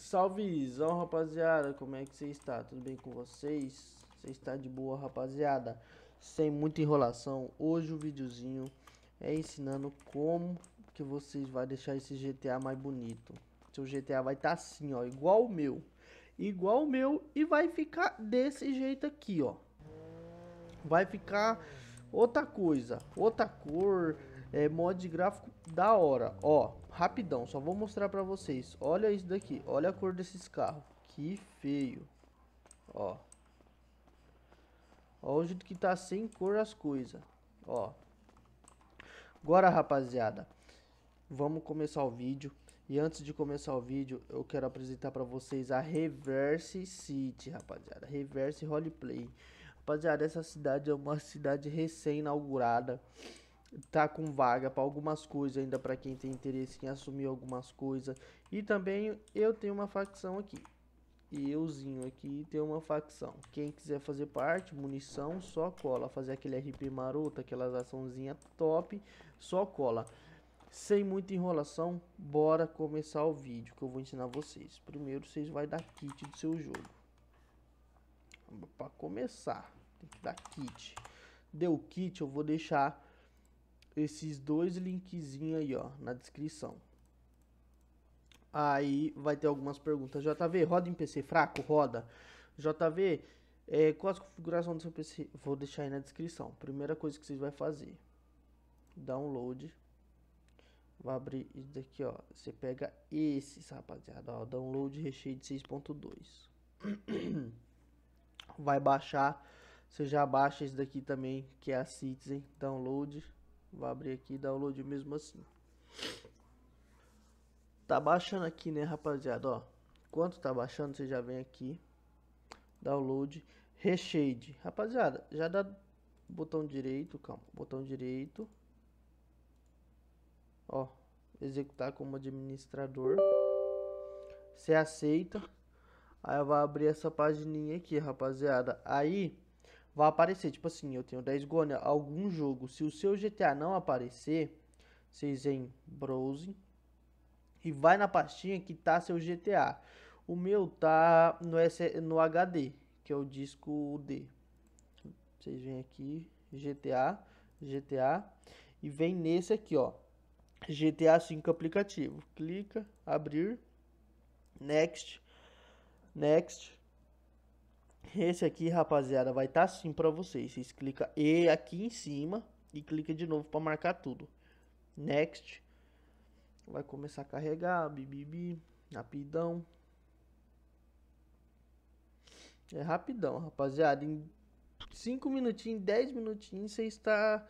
Salve, Zão, rapaziada. Como é que você está? Tudo bem com vocês? Você está de boa, rapaziada? Sem muita enrolação, hoje o videozinho é ensinando como que vocês vai deixar esse GTA mais bonito. Seu GTA vai estar tá assim, ó, igual o meu. Igual o meu e vai ficar desse jeito aqui, ó. Vai ficar outra coisa, outra cor, é, mod gráfico da hora, ó rapidão, só vou mostrar pra vocês. Olha isso daqui, olha a cor desses carros. Que feio. Ó. Ó o jeito que tá sem cor as coisas. Ó. Agora, rapaziada, vamos começar o vídeo. E antes de começar o vídeo, eu quero apresentar para vocês a Reverse City, rapaziada. Reverse Roleplay. Rapaziada, essa cidade é uma cidade recém-inaugurada tá com vaga para algumas coisas ainda para quem tem interesse em assumir algumas coisas. E também eu tenho uma facção aqui. E euzinho aqui tem uma facção. Quem quiser fazer parte, munição, só cola. Fazer aquele RP maroto, aquelas açãozinha top, só cola. Sem muita enrolação, bora começar o vídeo que eu vou ensinar vocês. Primeiro vocês vai dar kit do seu jogo. Para começar, tem que dar kit. Deu kit, eu vou deixar esses dois linkzinhos aí, ó, na descrição. Aí vai ter algumas perguntas. JV, roda em PC fraco? Roda. JV, é, qual as configurações do seu PC? Vou deixar aí na descrição. Primeira coisa que vocês vão fazer. Download. Vai abrir isso daqui, ó. Você pega esses, rapaziada. Ó, download recheio de 6.2. vai baixar. Você já baixa esse daqui também, que é a Citizen. Download. Vou abrir aqui e download mesmo assim. Tá baixando aqui, né, rapaziada? Ó, quanto tá baixando, você já vem aqui. Download. Reshade. Rapaziada, já dá botão direito, calma. Botão direito. Ó, executar como administrador. Você aceita. Aí vai abrir essa pagininha aqui, rapaziada. Aí vai aparecer. Tipo assim, eu tenho 10 Gone, né? algum jogo. Se o seu GTA não aparecer, vocês em Browse e vai na pastinha que tá seu GTA. O meu tá no, S no HD, que é o disco D. Vocês vêm aqui, GTA, GTA, e vem nesse aqui, ó. GTA 5 aplicativo. Clica, abrir, next, next, esse aqui, rapaziada, vai estar tá assim para vocês. Vocês clica E aqui em cima e clica de novo para marcar tudo. Next. Vai começar a carregar, bibibi, rapidão. É rapidão, rapaziada. Em 5 minutinhos, 10 minutinhos, você está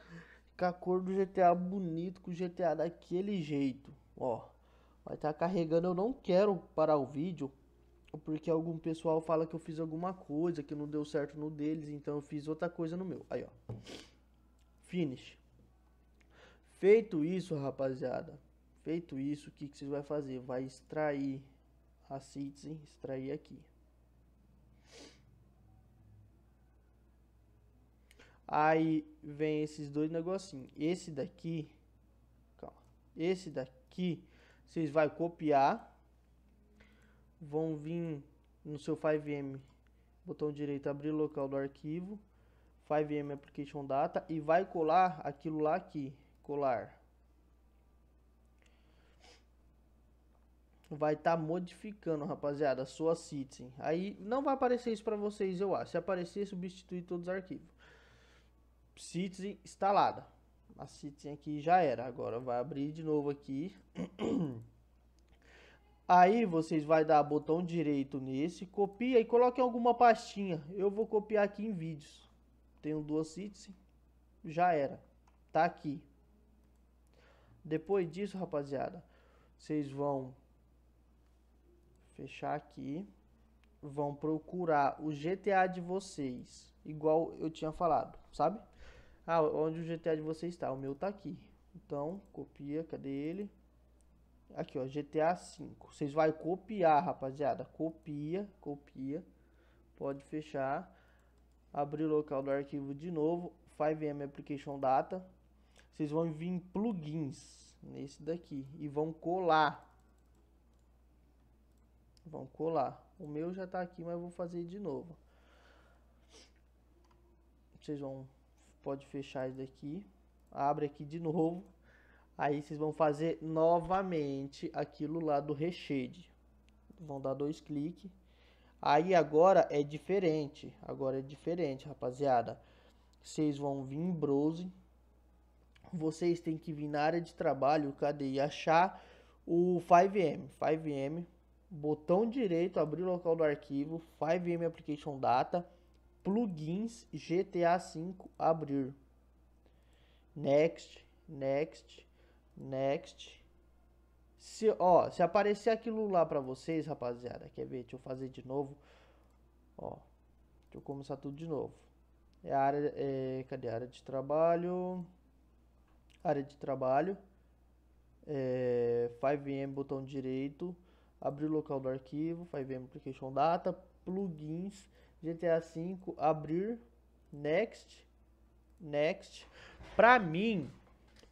com a cor do GTA bonito, com o GTA daquele jeito. Ó, vai estar tá carregando. Eu não quero parar o vídeo porque algum pessoal fala que eu fiz alguma coisa que não deu certo no deles, então eu fiz outra coisa no meu. Aí, ó. Finish. Feito isso, rapaziada, feito isso, o que, que vocês vai fazer? Vai extrair a citizen, extrair aqui. Aí vem esses dois negocinhos. Esse daqui, calma, esse daqui vocês vai copiar vão vir no seu 5M, botão direito, abrir local do arquivo, 5M Application Data, e vai colar aquilo lá aqui, colar. Vai estar tá modificando, rapaziada, a sua citizen. Aí não vai aparecer isso para vocês, eu acho. Se aparecer, substituir todos os arquivos. Citizen instalada. A Citizen aqui já era. Agora vai abrir de novo aqui. Aí vocês vai dar botão direito nesse, copia e coloque em alguma pastinha. Eu vou copiar aqui em vídeos. Tenho duas sítice, já era. Tá aqui. Depois disso, rapaziada, vocês vão fechar aqui. Vão procurar o GTA de vocês, igual eu tinha falado, sabe? Ah, onde o GTA de vocês está? O meu tá aqui. Então, copia, cadê ele? Aqui, ó, GTA 5 Vocês vai copiar, rapaziada. Copia, copia. Pode fechar. Abrir o local do arquivo de novo. 5M Application Data. Vocês vão vir em plugins. Nesse daqui. E vão colar. Vão colar. O meu já tá aqui, mas eu vou fazer de novo. Vocês vão... Pode fechar isso daqui. Abre aqui de novo Aí vocês vão fazer novamente aquilo lá do reshade. Vão dar dois cliques. Aí agora é diferente. Agora é diferente, rapaziada. Vocês vão vir em browse. Vocês têm que vir na área de trabalho, cadê? E achar o 5M. 5M, botão direito, abrir o local do arquivo, 5M Application Data, plugins, GTA V, abrir. Next, next, Next. Se, ó, se aparecer aquilo lá pra vocês, rapaziada, quer ver? Deixa eu fazer de novo. Ó, deixa eu começar tudo de novo. É a área, é, cadê a área de trabalho? Área de trabalho. É, 5M, botão direito. Abrir o local do arquivo. 5M Application Data. Plugins. GTA 5 Abrir. Next. Next. Pra mim,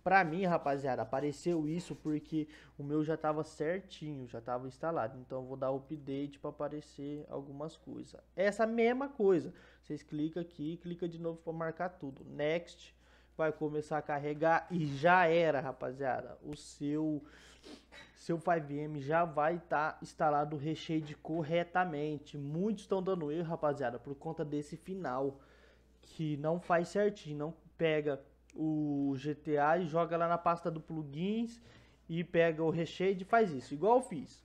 Pra mim, rapaziada, apareceu isso porque o meu já tava certinho, já tava instalado. Então eu vou dar update para aparecer algumas coisas. Essa mesma coisa. Vocês clicam aqui, clica de novo para marcar tudo. Next vai começar a carregar e já era, rapaziada. O seu seu 5M já vai estar tá instalado o recheio corretamente. Muitos estão dando erro, rapaziada, por conta desse final que não faz certinho, não pega o GTA e joga lá na pasta do plugins e pega o recheio e faz isso, igual eu fiz.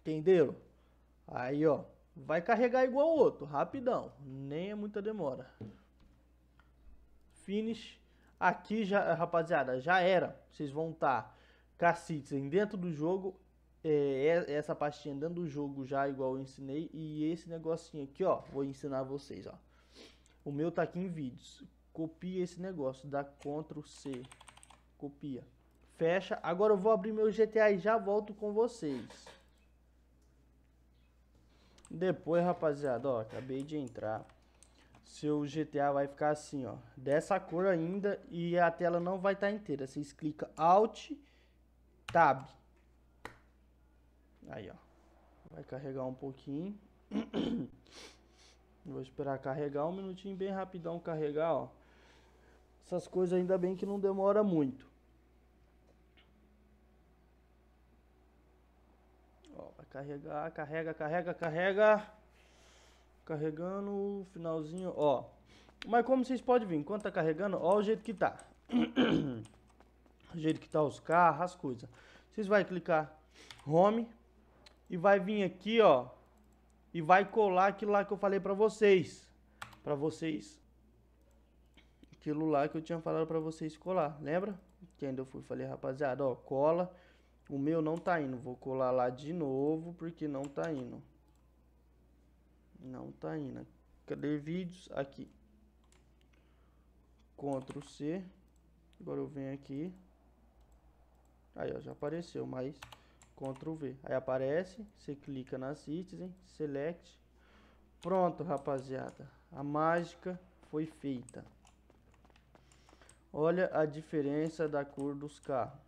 Entenderam? Aí, ó, vai carregar igual o outro, rapidão, nem é muita demora. Finish. Aqui já, rapaziada, já era. Vocês vão estar tá em dentro do jogo, é, é, essa pastinha dentro do jogo já igual eu ensinei e esse negocinho aqui, ó, vou ensinar vocês, ó. O meu tá aqui em vídeos. Copia esse negócio, dá Ctrl C. Copia. Fecha. Agora eu vou abrir meu GTA e já volto com vocês. Depois, rapaziada, ó, acabei de entrar. Seu GTA vai ficar assim, ó, dessa cor ainda e a tela não vai estar tá inteira. Vocês clicam Alt Tab. Aí, ó. Vai carregar um pouquinho. Vou esperar carregar um minutinho bem rapidão carregar, ó. Essas coisas ainda bem que não demora muito. Ó, vai carregar, carrega, carrega, carrega. Carregando, finalzinho, ó. Mas como vocês podem ver, enquanto tá carregando, ó o jeito que tá. o jeito que tá os carros, as coisas. Vocês vai clicar home e vai vir aqui, ó, e vai colar aquilo lá que eu falei para vocês, para vocês aquilo lá que eu tinha falado para vocês colar, lembra? Que ainda eu fui, falei, rapaziada, ó, cola. O meu não tá indo, vou colar lá de novo porque não tá indo. Não tá indo. Cadê vídeos? Aqui. Ctrl C. Agora eu venho aqui. Aí, ó, já apareceu, mas Ctrl V. Aí aparece, você clica na Citizen, Select. Pronto, rapaziada. A mágica foi feita. Olha a diferença da cor dos carros.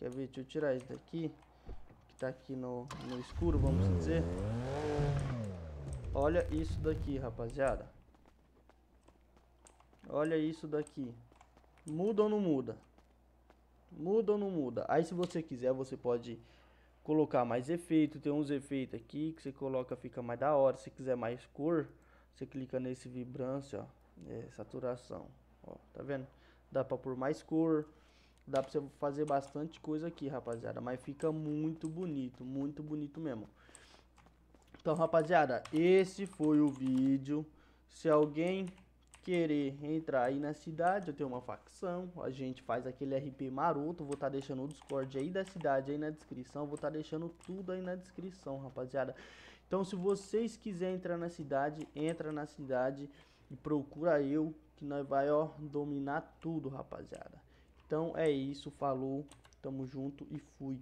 Quer ver? Deixa eu tirar isso daqui. Que tá aqui no, no escuro, vamos dizer. Olha isso daqui, rapaziada. Olha isso daqui. Muda ou não muda? Muda ou não muda? Aí se você quiser, você pode colocar mais efeito. Tem uns efeitos aqui que você coloca, fica mais da hora. Se quiser mais cor, você clica nesse vibrância, ó. É, saturação. Ó, tá vendo? Dá pra pôr mais cor. Dá pra você fazer bastante coisa aqui, rapaziada. Mas fica muito bonito, muito bonito mesmo. Então, rapaziada, esse foi o vídeo. Se alguém querer entrar aí na cidade, eu tenho uma facção, a gente faz aquele RP maroto, vou estar tá deixando o Discord aí da cidade aí na descrição, vou estar tá deixando tudo aí na descrição, rapaziada. Então se vocês quiserem entrar na cidade, entra na cidade e procura eu, que nós vai, ó, dominar tudo, rapaziada. Então é isso, falou, tamo junto e fui.